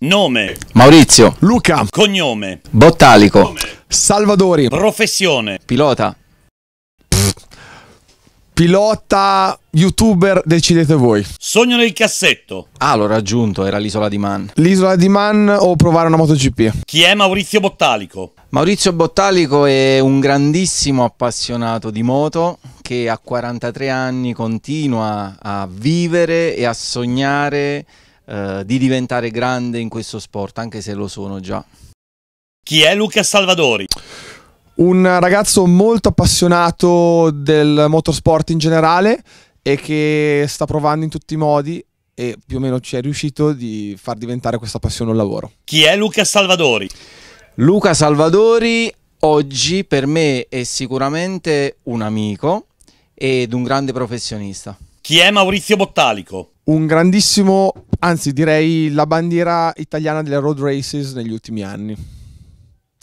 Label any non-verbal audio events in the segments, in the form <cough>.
Nome Maurizio Luca Cognome Bottalico Nome. Salvadori Professione Pilota Pff. Pilota youtuber decidete voi Sogno nel cassetto Ah l'ho raggiunto era l'isola di Man L'isola di Man o provare una MotoGP Chi è Maurizio Bottalico? Maurizio Bottalico è un grandissimo appassionato di moto che a 43 anni continua a vivere e a sognare eh, di diventare grande in questo sport, anche se lo sono già. Chi è Luca Salvadori? Un ragazzo molto appassionato del motorsport in generale e che sta provando in tutti i modi e più o meno ci è riuscito di far diventare questa passione un lavoro. Chi è Luca Salvadori? Luca Salvadori oggi per me è sicuramente un amico ed un grande professionista. Chi è Maurizio Bottalico? Un grandissimo anzi direi la bandiera italiana delle road races negli ultimi anni,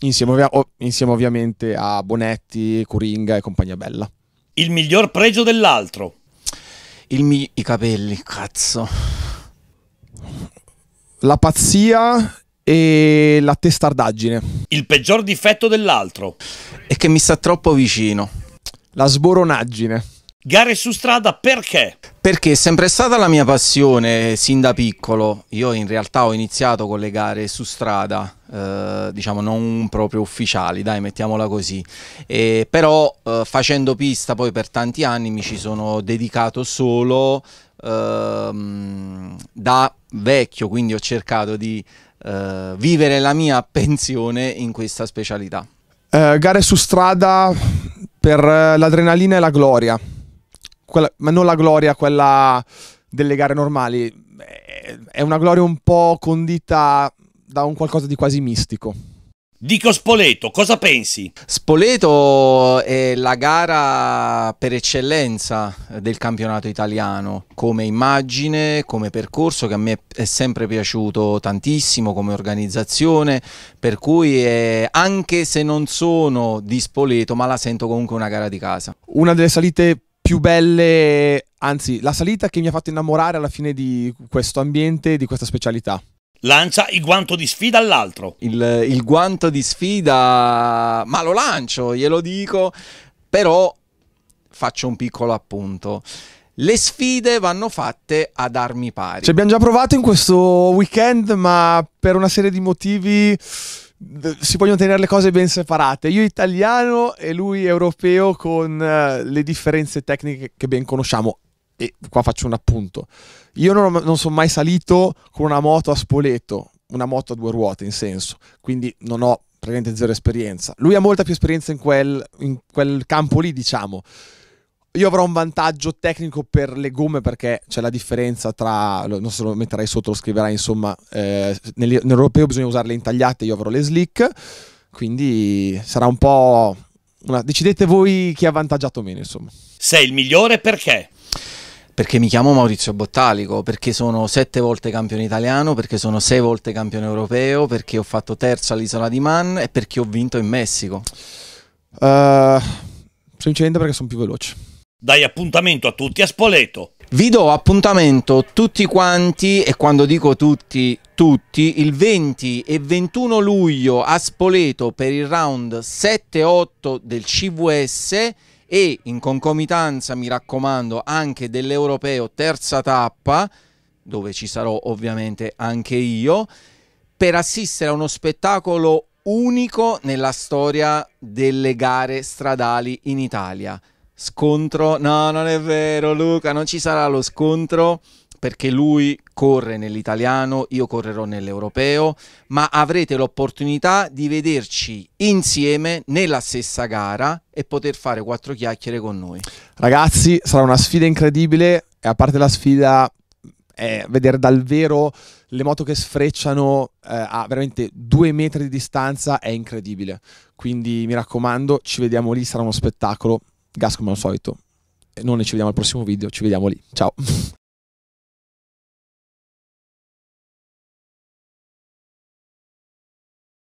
insieme, ovvia- insieme ovviamente a Bonetti, Coringa e compagnia bella. Il miglior pregio dell'altro. Mi- I capelli, cazzo. La pazzia e la testardaggine. Il peggior difetto dell'altro. È che mi sta troppo vicino. La sboronaggine. Gare su strada perché? Perché è sempre stata la mia passione sin da piccolo. Io in realtà ho iniziato con le gare su strada, eh, diciamo non proprio ufficiali, dai, mettiamola così. E, però eh, facendo pista poi per tanti anni mi ci sono dedicato solo eh, da vecchio, quindi ho cercato di eh, vivere la mia <laughs> pensione in questa specialità. Eh, gare su strada per eh, l'adrenalina e la gloria quella, ma non la gloria, quella delle gare normali, è una gloria un po' condita da un qualcosa di quasi mistico. Dico Spoleto, cosa pensi? Spoleto è la gara per eccellenza del campionato italiano, come immagine, come percorso che a me è sempre piaciuto tantissimo, come organizzazione, per cui è, anche se non sono di Spoleto, ma la sento comunque una gara di casa. Una delle salite più belle, anzi la salita che mi ha fatto innamorare alla fine di questo ambiente, di questa specialità. Lancia il guanto di sfida all'altro. Il, il guanto di sfida, ma lo lancio, glielo dico, però faccio un piccolo appunto. Le sfide vanno fatte ad armi pari. Ci abbiamo già provato in questo weekend, ma per una serie di motivi si vogliono tenere le cose ben separate. Io italiano e lui europeo con eh, le differenze tecniche che ben conosciamo. E qua faccio un appunto. Io non, non sono mai salito con una moto a spoleto, una moto a due ruote in senso, quindi non ho praticamente zero esperienza. Lui ha molta più esperienza in quel, in quel campo lì, diciamo. Io avrò un vantaggio tecnico per le gomme perché c'è la differenza tra, non so se lo metterai sotto, lo scriverai, insomma, eh, nell'europeo bisogna usarle intagliate, io avrò le slick, quindi sarà un po'... Una, decidete voi chi ha avvantaggiato meno, insomma. Sei il migliore perché? perché mi chiamo Maurizio Bottalico, perché sono sette volte campione italiano, perché sono sei volte campione europeo, perché ho fatto terzo all'isola di Man e perché ho vinto in Messico. Uh, semplicemente perché sono più veloce dai appuntamento a tutti a Spoleto. Vi do appuntamento tutti quanti, e quando dico tutti, tutti, il 20 e 21 luglio a Spoleto per il round 7-8 del CVS e in concomitanza, mi raccomando, anche dell'Europeo terza tappa, dove ci sarò ovviamente anche io, per assistere a uno spettacolo unico nella storia delle gare stradali in Italia scontro. No, non è vero, Luca, non ci sarà lo scontro perché lui corre nell'italiano, io correrò nell'europeo, ma avrete l'opportunità di vederci insieme nella stessa gara e poter fare quattro chiacchiere con noi. Ragazzi, sarà una sfida incredibile e a parte la sfida eh, vedere dal vero le moto che sfrecciano eh, a veramente due metri di distanza è incredibile. Quindi mi raccomando, ci vediamo lì, sarà uno spettacolo Gas come al solito. Noi ci vediamo al prossimo video, ci vediamo lì. Ciao.